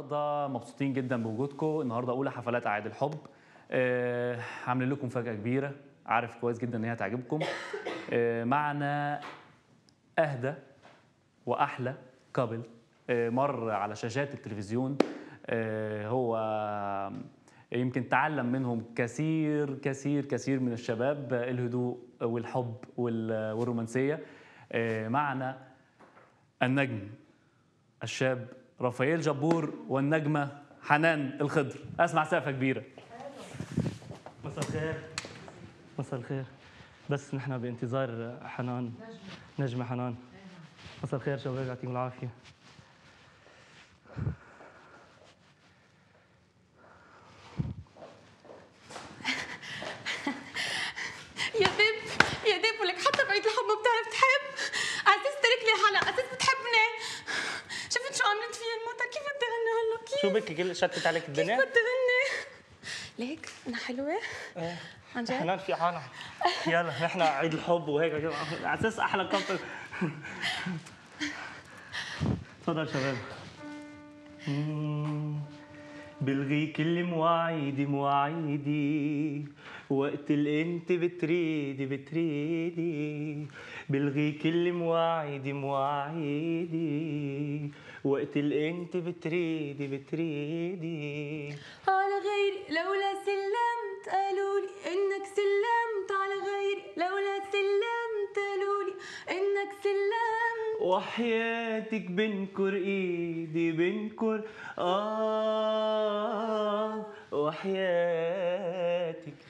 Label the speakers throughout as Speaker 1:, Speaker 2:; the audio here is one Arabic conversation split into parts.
Speaker 1: النهارده مبسوطين جدا بوجودكم النهارده اولى حفلات عيد الحب أه عاملين لكم مفاجاه كبيره عارف كويس جدا ان هي هتعجبكم أه معنا اهدى واحلى كابل أه مر على شاشات التلفزيون أه هو يمكن تعلم منهم كثير كثير كثير من الشباب الهدوء والحب والرومانسيه آه، معنا النجم الشاب رافائيل جبور والنجمة حنان الخضر أسمع سقفة كبيرة مساء الخير مساء الخير بس نحن بانتظار حنان نجمة حنان مساء الخير شباب يعطيكم العافية شوبك شتت عليك الدنيا كيف
Speaker 2: غني ليك انا حلوه
Speaker 1: ايه عن جد حنان في حالة يلا نحن عيد الحب وهيك على اساس احلى كابل تفضل شباب بلغيك اللي مواعيدي مواعيدي وقت اللي انت بتريدي بتريدي بلغي كل مواعيدي مواعيدي وقت اللي انت بتريدي بتريدي
Speaker 2: على غيري لولا سلمت قالوا لي انك سلمت على غيري لولا سلمت قالوا لي انك سلمت
Speaker 1: وحياتك بنكر ايدي بنكر اه وحياتك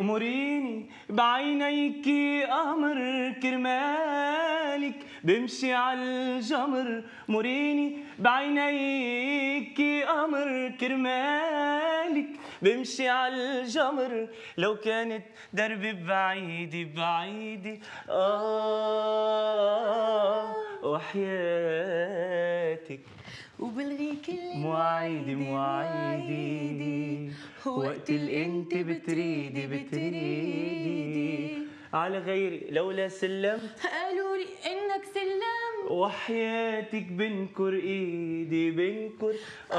Speaker 1: أموريني بعينيك قمر كرمالك بمشي عالجمر موريني بعينيك قمر كرمالك بمشي عالجمر لو كانت دربي بعيدة بعيدة آه وحياتك
Speaker 2: وبلغيك
Speaker 1: مواعيدي مواعيدي وقت اللي انت بتريدي
Speaker 2: بتريدي
Speaker 1: على غيري لولا سلم
Speaker 2: قالوا لي انك سلم
Speaker 1: وحياتك بنكر ايدي بنكر اه,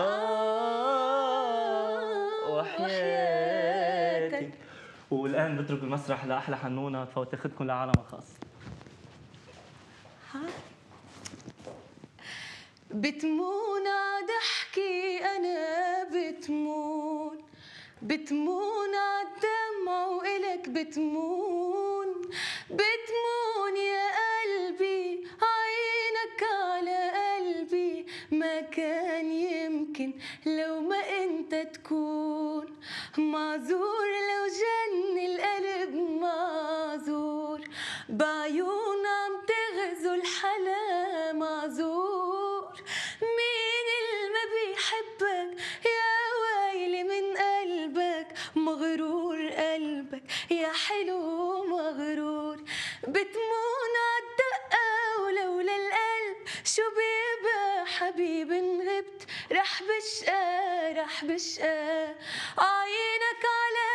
Speaker 1: آه، وحياتك والان بترك المسرح لاحلى حنونه فوتاخذكم لعالم خاص
Speaker 2: بتمون عاد احكي انا بتمون بتمون الدمع وإلك بتمون بتمون يا قلبي عينك على قلبي ما كان يمكن لو ما انت تكون معذور لو جن القلب معذور بعد راح بشقى راح بشقى عينك على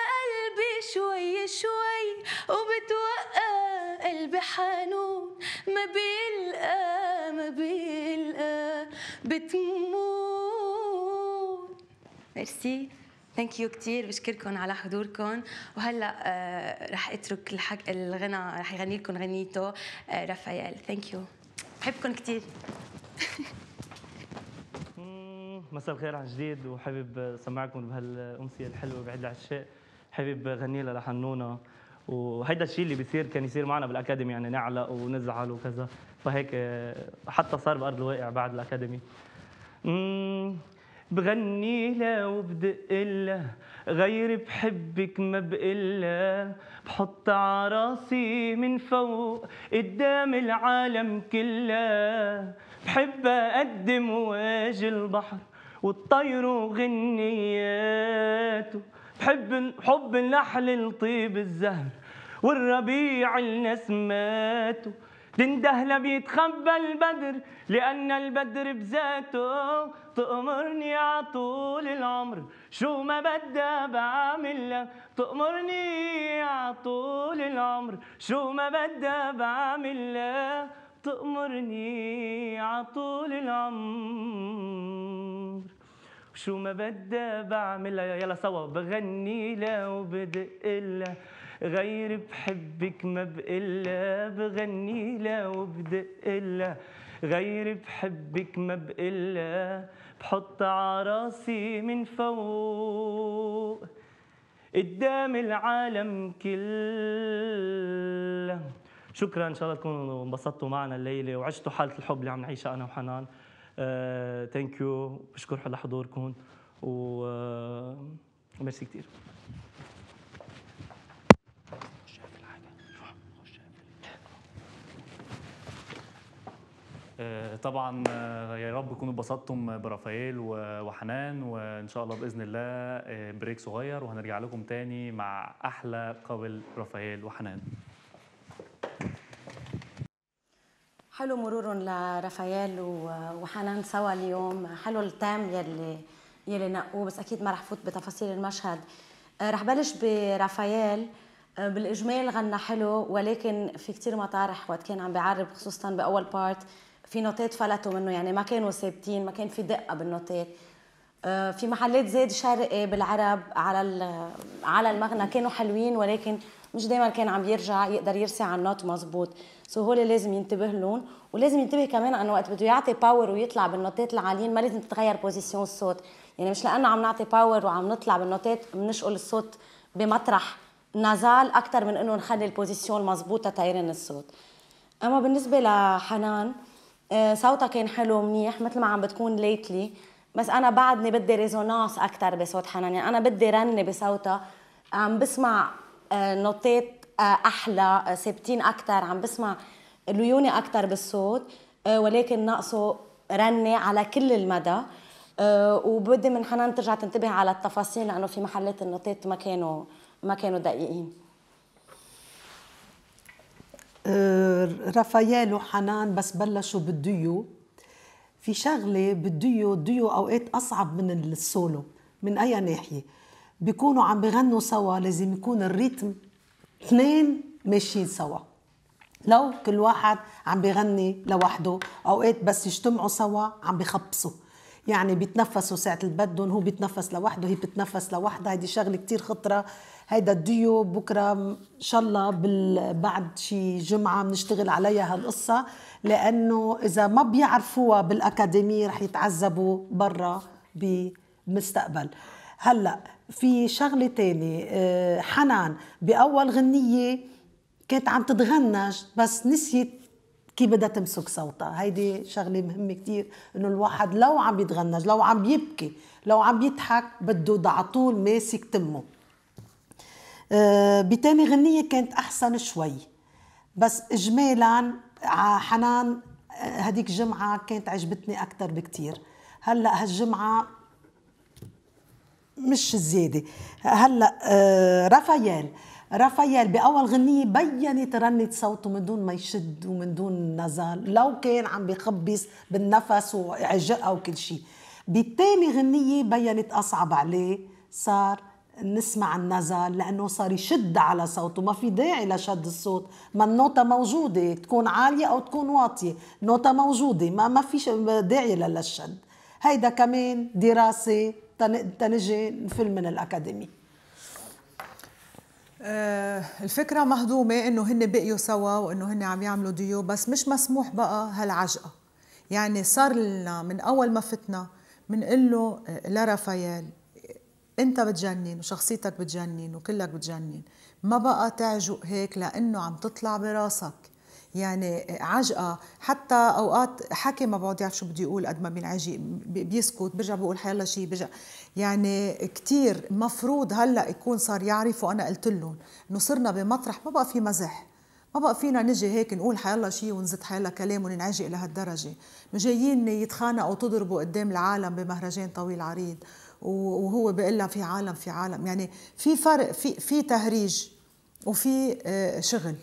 Speaker 2: قلبي شوي شوي وبتوقى قلبي حنون ما بيلقى ما بيلقى بتموت ميرسي ثانك يو كثير بشكركم على حضوركم وهلا آه رح اترك الحق الغنى رح يغني لكم غنيته آه رافائيل ثانك يو بحبكم كثير
Speaker 1: مساء الخير عن جديد وحابب سمعكم بهالامسيه الحلوه بعيد العشاء حابب غني لها لحنونه وهيدا الشيء اللي بيصير كان يصير معنا بالاكاديمي يعني نعلق ونزعل وكذا فهيك حتى صار بارض الواقع بعد الاكاديمي بغني لها وبدق لها غير بحبك ما بقلا بحط عراسي من فوق قدام العالم كلها بحب اقدم واجي البحر والطير وغنياته بحب حب النحل لطيب الزهر والربيع لنسماته تندهله بيتخبى البدر لأن البدر بذاته تأمرني عطول العمر شو ما بدها بعمل لك تأمرني عطول العمر شو ما بدها بعمل لك تأمرني عطول العمر شو ما بدي بعملها يلا سوا بغني لها وبدق لها غير بحبك ما بقلا بغني لها وبدق لها غير بحبك ما بقلا بحط عراسي من فوق قدام العالم كله شكرا ان شاء الله تكونوا انبسطتوا معنا الليله وعشتوا حاله الحب اللي عم نعيشها انا وحنان ثانك يو بشكر على حضوركم و آه، ميرسي كثير آه، طبعا آه، يا رب تكونوا اتبسطتم برافائيل وحنان وان شاء الله باذن الله بريك صغير وهنرجع لكم تاني مع احلى قبل رافائيل وحنان
Speaker 3: حلو مرور لرافائيل وحنان سوا اليوم حلو التام يلي يلي نقوه بس اكيد ما رح فوت بتفاصيل المشهد آه، رح بلش برافائيل آه، بالاجمال غنى حلو ولكن في كثير مطارح وقت كان عم بيعرب خصوصا باول بارت في نوتات فلتوا منه يعني ما كانوا ثابتين ما كان في دقه بالنوتات آه، في محلات زاد شرقي بالعرب على على المغنى كانوا حلوين ولكن مش دائما كان عم يرجع يقدر يرسي على النوت مزبوط سو هول لازم ينتبه لهم ولازم ينتبه كمان عن وقت بده يعطي باور ويطلع بالنوتات العاليين ما لازم تتغير بوزيسيون الصوت يعني مش لانه عم نعطي باور وعم نطلع بالنوتات بنشقل الصوت بمطرح نازال اكثر من انه نخلي البوزيسيون المضبوطه تيرن الصوت اما بالنسبه لحنان آه، صوتها كان حلو منيح مثل ما عم بتكون ليتلي بس انا بعدني بدي ريزونانس اكثر بصوت حنان يعني انا بدي رنه بصوتها عم بسمع آه، نوتات احلى آه، ثابتين اكثر عم بسمع ليوني اكثر بالصوت آه، ولكن ناقصه رنه على كل المدى آه، وبدي من حنان ترجع تنتبه على التفاصيل لانه في محلات النوتات ما كانوا ما كانوا دقيقين
Speaker 4: رافائيل وحنان بس بلشوا بالديو في شغله بالديو الديو اوقات اصعب من السولو من اي ناحيه بيكونوا عم بغنوا سوا لازم يكون الريتم اثنين ماشيين سوا لو كل واحد عم بيغني لوحده اوقات بس يجتمعوا سوا عم بخبصوا يعني بيتنفسوا ساعة اللي بدهم هو بيتنفس لوحده هي بتتنفس لوحدها هيدي شغلة كتير خطرة هيدا الديو بكرة إن شاء الله بال... بعد شي جمعة بنشتغل عليها هالقصة لأنه إذا ما بيعرفوها بالأكاديمية رح يتعذبوا برا بالمستقبل هلأ في شغله تاني آه، حنان باول غنيه كانت عم تتغنج بس نسيت كيف بدها تمسك صوتها هيدي شغله مهمه كثير انه الواحد لو عم يتغنج لو عم يبكي لو عم يضحك بده على طول ماسك تمه آه، بتاني غنيه كانت احسن شوي بس اجمالا حنان آه، هديك الجمعه كانت عجبتني اكثر بكثير هلا هالجمعه مش زيادة هلا آه رافائيل رافائيل باول غنيه بينت رنه صوته من دون ما يشد ومن دون نزال لو كان عم بخبص بالنفس وعجقه وكل شيء بالتاني غنيه بينت اصعب عليه صار نسمع النزل لانه صار يشد على صوته ما في داعي لشد الصوت ما النوتة موجودة تكون عالية او تكون واطية نوتة موجودة ما ما في داعي للشد هيدا كمان دراسة تنجي نفل من الاكاديمي
Speaker 5: آه، الفكرة مهضومة انه هن بقيوا سوا وانه هن عم يعملوا ديو بس مش مسموح بقى هالعجقة يعني صار لنا من اول ما فتنا بنقول له لرافائيل انت بتجنن وشخصيتك بتجنن وكلك بتجنن ما بقى تعجق هيك لانه عم تطلع براسك يعني عجقه حتى اوقات حكي ما بعض يعرف شو بده يقول قد ما بينعجي بيسكت برجع بقول حيلا شيء برجع يعني كثير مفروض هلا يكون صار يعرف وانا قلت لهم انه صرنا بمطرح ما بقى في مزح ما بقى فينا نجي هيك نقول حيلا شيء ونزت حيلا كلام وننعجي لهالدرجه جايين يتخانقوا وتضربوا قدام العالم بمهرجان طويل عريض وهو بيقول في عالم في عالم يعني في فرق في في تهريج وفي آه، شغل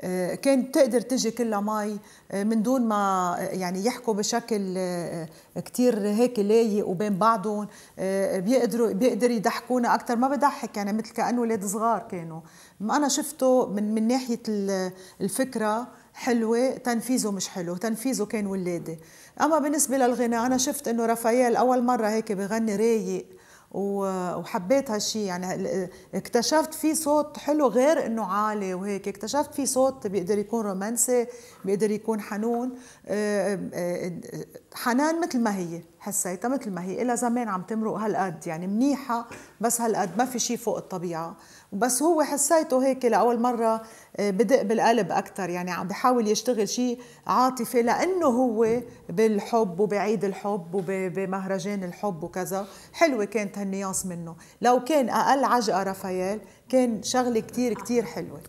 Speaker 5: آه، كانت تقدر تجي كلها مي آه، من دون ما آه، يعني يحكوا بشكل كتير هيك لايق وبين بعضهم بيقدروا بيقدر يضحكونا اكثر ما بضحك يعني مثل كانه اولاد صغار كانوا انا شفته من من ناحيه الفكره حلوة تنفيذه مش حلو تنفيذه كان ولادي أما بالنسبة للغناء أنا شفت أنه رافائيل أول مرة هيك بغني رايق وحبيت هالشيء يعني اكتشفت في صوت حلو غير انه عالي وهيك اكتشفت في صوت بيقدر يكون رومانسي بيقدر يكون حنون آه، آه، حنان مثل ما هي حسيتها مثل ما هي الا زمان عم تمرق هالقد يعني منيحة بس هالقد ما في شيء فوق الطبيعة بس هو حسيته هيك لاول مره آه، بدق بالقلب اكثر يعني عم بحاول يشتغل شيء عاطفي لانه هو بالحب وبعيد الحب وبمهرجان الحب وكذا حلوه كانت هالنياص منه لو كان اقل عجقه رافائيل كان شغله كثير كثير حلوه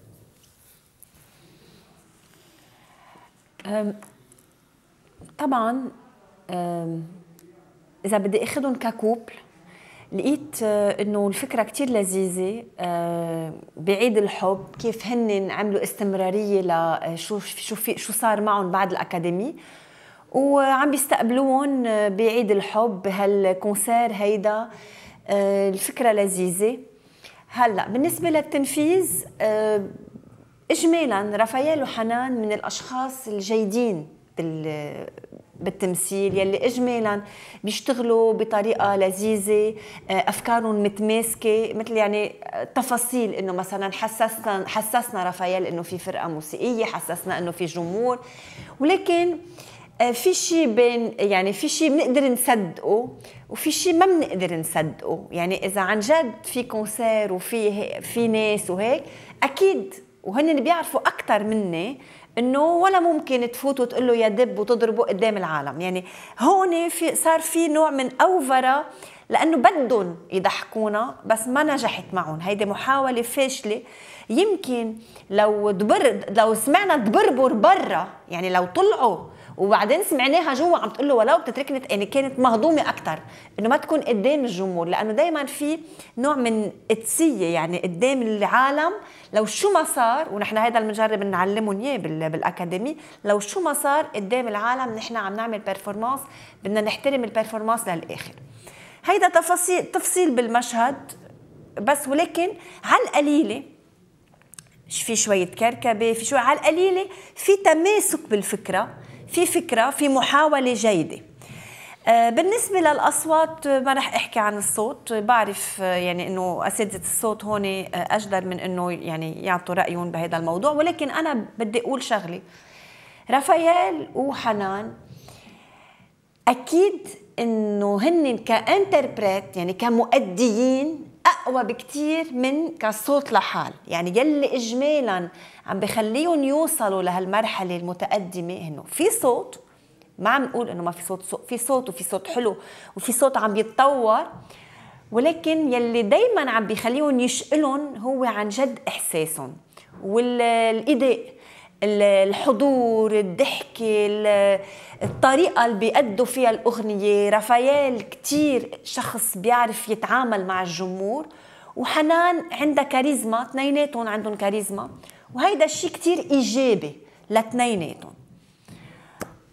Speaker 6: طبعا اذا بدي اخذهم ككوبل لقيت آه، انه الفكره كتير لذيذه آه، بعيد الحب كيف هن عملوا استمراريه لشو آه، شو في شو صار معهم بعد الاكاديمي وعم بيستقبلوهم بعيد الحب هالكونسير هيدا الفكره لذيذه هلا بالنسبه للتنفيذ اجمالا رافائيل وحنان من الاشخاص الجيدين بالتمثيل يلي اجمالا بيشتغلوا بطريقه لذيذه آه، افكارهم متماسكه مثل يعني آه، تفاصيل انه مثلا حسسنا حسسنا رافائيل انه في فرقه موسيقيه حسسنا انه في جمهور ولكن آه، في شيء بين يعني في شيء بنقدر نصدقه وفي شيء ما بنقدر نصدقه يعني اذا عن جد في كونسير وفي في ناس وهيك اكيد وهن اللي بيعرفوا اكثر مني انه ولا ممكن تفوت وتقول له يا دب وتضربه قدام العالم يعني هون في صار في نوع من اوفره لانه بدهم يضحكونا بس ما نجحت معهم هيدي محاوله فاشله يمكن لو دبر لو سمعنا دبربر برا يعني لو طلعوا وبعدين سمعناها جوا عم تقول له ولو بتتركني يعني كانت مهضومه اكثر انه ما تكون قدام الجمهور لانه دائما في نوع من اتسيه يعني قدام العالم لو شو ما صار ونحن هذا اللي بنجرب نعلمهم اياه بالاكاديمي لو شو ما صار قدام العالم نحن عم نعمل بيرفورمانس بدنا نحترم البيرفورمانس للاخر هيدا تفاصيل تفصيل بالمشهد بس ولكن على القليله في شوية كركبة في شوية على القليلة في تماسك بالفكرة في فكره في محاوله جيده آه، بالنسبة للأصوات آه، ما رح أحكي عن الصوت آه، بعرف يعني أنه أساتذة الصوت هون أجدر من أنه يعني يعطوا رأيهم بهذا الموضوع ولكن أنا بدي أقول شغلة رافائيل وحنان أكيد أنه هن كانتربريت يعني كمؤديين اقوى بكثير من كصوت لحال يعني يلي اجمالا عم بخليهم يوصلوا لهالمرحله المتقدمه انه في صوت ما عم نقول انه ما في صوت, في صوت وفي صوت حلو وفي صوت عم يتطور ولكن يلي دايما عم بيخليهم يشقلهم هو عن جد احساسهم والايداء الحضور الضحكة الطريقة اللي بيأدوا فيها الأغنية رافائيل كتير شخص بيعرف يتعامل مع الجمهور وحنان عندها كاريزما اثنيناتهم عندهم كاريزما وهيدا الشيء كتير إيجابي لاثنيناتهم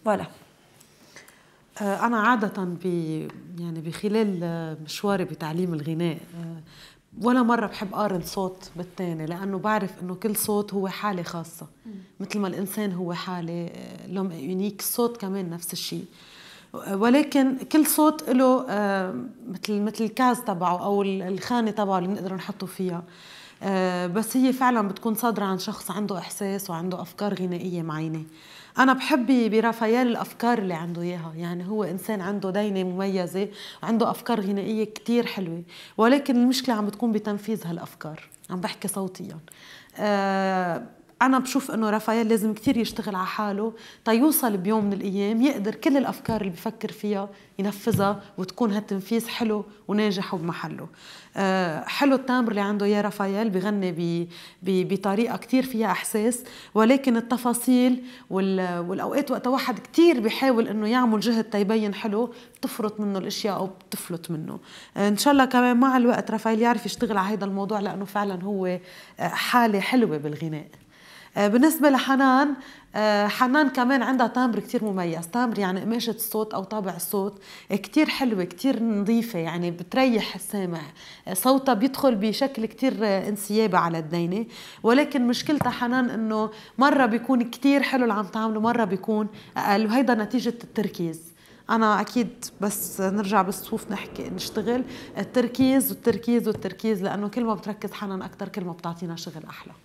Speaker 6: فوالا آه، أنا عادة ب
Speaker 7: يعني بخلال مشواري بتعليم الغناء آه، ولا مرة بحب أقارن صوت بالتاني لأنه بعرف إنه كل صوت هو حالة خاصة مثل ما الإنسان هو حالة لهم يونيك الصوت كمان نفس الشيء ولكن كل صوت له آه، مثل مثل الكاز تبعه أو الخانة تبعه اللي بنقدر نحطه فيها آه، بس هي فعلا بتكون صادرة عن شخص عنده إحساس وعنده أفكار غنائية معينة أنا بحب برافائيل الأفكار اللي عنده إياها يعني هو إنسان عنده دينة مميزة وعنده أفكار غنائية كتير حلوة ولكن المشكلة عم بتكون بتنفيذ هالأفكار عم بحكي صوتيا آه، انا بشوف انه رافائيل لازم كثير يشتغل على حاله تيوصل بيوم من الايام يقدر كل الافكار اللي بفكر فيها ينفذها وتكون هالتنفيذ حلو وناجح وبمحله آه، حلو التامر اللي عنده يا رافائيل بغني بي بي بطريقه كثير فيها احساس ولكن التفاصيل والاوقات وقت واحد كثير بحاول انه يعمل جهد تيبين حلو بتفرط منه الاشياء او بتفلت منه آه، ان شاء الله كمان مع الوقت رافائيل يعرف يشتغل على هذا الموضوع لانه فعلا هو آه، حاله حلوه بالغناء آه، بالنسبه لحنان آه، حنان كمان عندها تامبر كتير مميز تامبر يعني قماشة الصوت أو طابع الصوت كتير حلوة كتير نظيفة يعني بتريح السامع آه، صوتها بيدخل بشكل كتير انسيابة على الدينة ولكن مشكلتها حنان أنه مرة بيكون كتير حلو اللي عم تعمله مرة بيكون أقل وهيدا نتيجة التركيز انا اكيد بس نرجع بالصفوف نحكي نشتغل التركيز والتركيز والتركيز لانه كل ما بتركز حنان اكثر كل ما بتعطينا شغل احلى